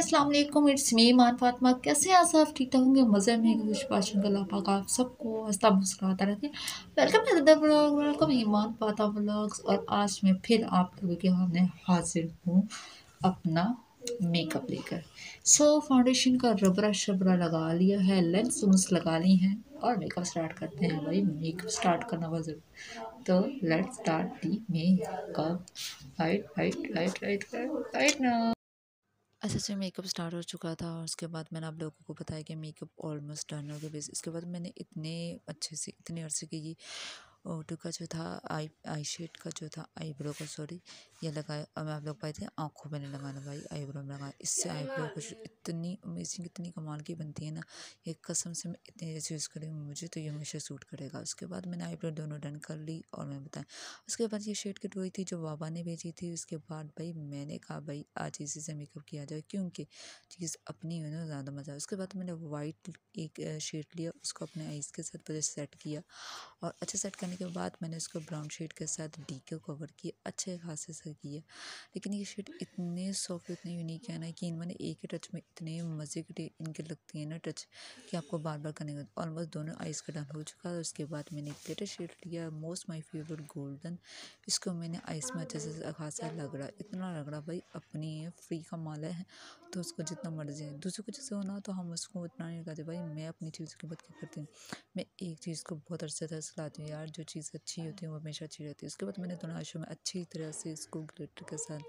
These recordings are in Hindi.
अस्सलाम वालेकुम इट्स मी ईमान फातमा कैसे आज आप ठीक ठाक होंगे मज़े में कुछ पाशन गला पाक आप सबको हंसता मुस्कुराता हैं welcome blog welcome Iman Fatha blogs और आज मैं फिर आप लोगों के सामने हाजिर हूँ अपना मेकअप लेकर सो फाउंडेशन का रबरा शबरा लगा लिया है लेंस वंस लगा ली हैं और मेकअप स्टार्ट करते हैं भाई मेकअप स्टार्ट करना बहुत जरूरी तो let's start the makeup right right right right right right ना अच्छा से मेकअप स्टार्ट हो चुका था और उसके बाद मैंने आप लोगों को बताया कि मेकअप ऑलमोस्ट डन हो गया इसके बाद मैंने इतने अच्छे से इतने अरसे की ऑटो का जो था आई आई शेड का जो था आईब्रो का सॉरी ये लगाया और मैं आप लोग पाए थे आँखों नहीं लगाना भाई आईब्रो में लगाया इससे आईब्रो कुछ इतनी अमेजिंग इतनी कमाल की बनती है ना ये कसम से मैं इतनी जैसे यूज़ करी मुझे तो ये हमेशा सूट करेगा उसके बाद मैंने आईब्रो दोनों डन कर ली और मैं बताया उसके बाद ये शेड कट हुई थी जो बाबा ने भेजी थी उसके बाद भाई मैंने कहा भाई आज इसी से मेकअप किया जाए क्योंकि चीज़ अपनी है ना ज़्यादा मज़ा उसके बाद मैंने वाइट एक शेड लिया उसको अपने आइज़ के साथ पूरे सेट किया और अच्छा सेट करने लगाने के बाद मैंने इसको ब्राउन शीट के साथ डी के कवर किया अच्छे खासे से किया लेकिन ये शीट इतने सॉफ्ट इतने यूनिक है ना कि मैंने एक ही टच में इतने मज़े के इनके लगती है ना टच कि आपको बार बार करने का ऑलमोस्ट दोनों आइस का डन हो चुका है उसके बाद मैंने एक लेटेस्ट शीट लिया मोस्ट माई फेवरेट गोल्डन इसको मैंने आइस में अच्छे से खासा लगड़ा इतना लगड़ा भाई अपनी फ्री का माला है तो उसको जितना मर्जी है दूसरे को जैसे होना तो हम उसको उतना नहीं करते भाई मैं अपनी चीज़ की बात क्या करती हूँ मैं एक चीज़ को बहुत अच्छे तरह से लाती हूँ यार जो चीज़ अच्छी होती है वो हमेशा अच्छी रहती है उसके बाद मैंने दोनों आशो में अच्छी तरह से इसको ग्लिटर के साथ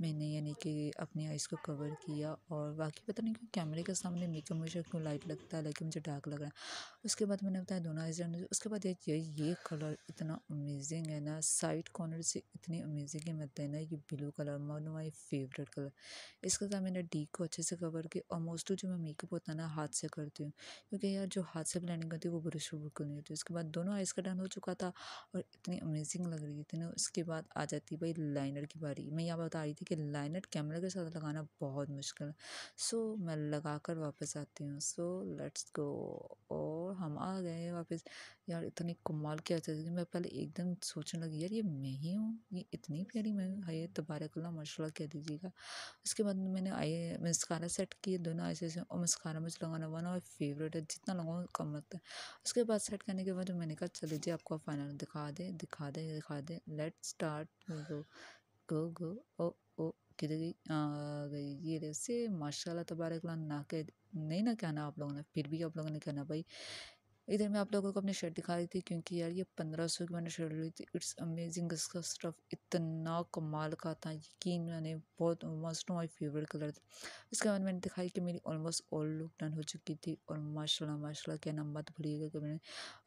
मैंने यानी कि अपनी आइज़ को कवर किया और बाकी पता नहीं क्यों कैमरे के सामने मेकअप मुझे क्यों लाइट लगता है लेकिन मुझे डार्क लग रहा है उसके बाद मैंने बताया दोनों आइज उसके बाद एक ये ये कलर इतना अमेजिंग है ना साइड कॉर्नर से इतनी अमेजिंग है मतलब ना ये blue colour one my favourite colour इसके साथ मैंने डी को अच्छे से कवर किया और मोस्टली जो मैं मेकअप होता है ना हाथ से करती हूँ क्योंकि यार जो हाथ से प्लानिंग करती है वो ब्रश बिल्कुल नहीं होती उसके बाद दोनों आइज़ का डन हो चुका था और इतनी अमेजिंग लग रही थी ना उसके बाद आ जाती भाई लाइनर की बारी मैं यहाँ बता रही थी क्योंकि कि लाइनट कैमरे के साथ लगाना बहुत मुश्किल है सो मैं लगा कर वापस आती हूँ सो लेट्स गो और हम आ गए वापस यार इतनी कमाल की आती थी मैं पहले एकदम सोचने लगी यार ये मैं ही हूँ ये इतनी प्यारी मैं है तबारकल्ला माशा कह दीजिएगा उसके बाद मैंने आई मस्कारा सेट किए दोनों ऐसे ऐसे और मस्कारा मुझे लगाना वन और फेवरेट है जितना लगाऊँ कम लगता है उसके बाद सेट करने के बाद मैंने कहा चल लीजिए आपको फाइनल दिखा दें दिखा दें दिखा दें लेट स्टार्ट गो गो गो ओ ये जैसे माशाल्लाह तबारक ना के नहीं ना कहना आप लोगों ने फिर भी आप लोगों ने कहना भाई इधर मैं आप लोगों को अपनी शर्ट दिखा रही थी क्योंकि यार ये पंद्रह सौ की मैंने शर्ट ली थी इट्स अमेजिंग इसका स्टफ़ इतना कमाल का था यकीन मैंने बहुत ऑलमोस्ट माई फेवरेट कलर था इसके बाद मैंने दिखाई कि मेरी ऑलमोस्ट ऑल लुक डन हो चुकी थी और माशाल्लाह माशाल्लाह क्या नाम मत भूलिएगा कि मैंने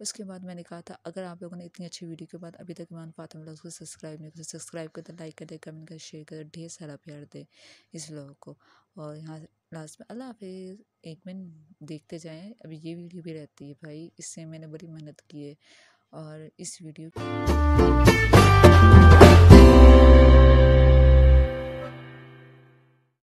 उसके बाद मैंने कहा था अगर आप लोगों ने इतनी अच्छी वीडियो के बाद अभी तक मान फातम लोग उसको सब्सक्राइब नहीं कर सब्सक्राइब तो कर दे लाइक कर दे कमेंट कर शेयर कर ढेर सारा प्यार दे इस लोगों को और यहाँ लास्ट में अल्लाह हाफिज़ एक मिनट देखते जाएं अभी ये वीडियो भी रहती है भाई इससे मैंने बड़ी मेहनत की है और इस वीडियो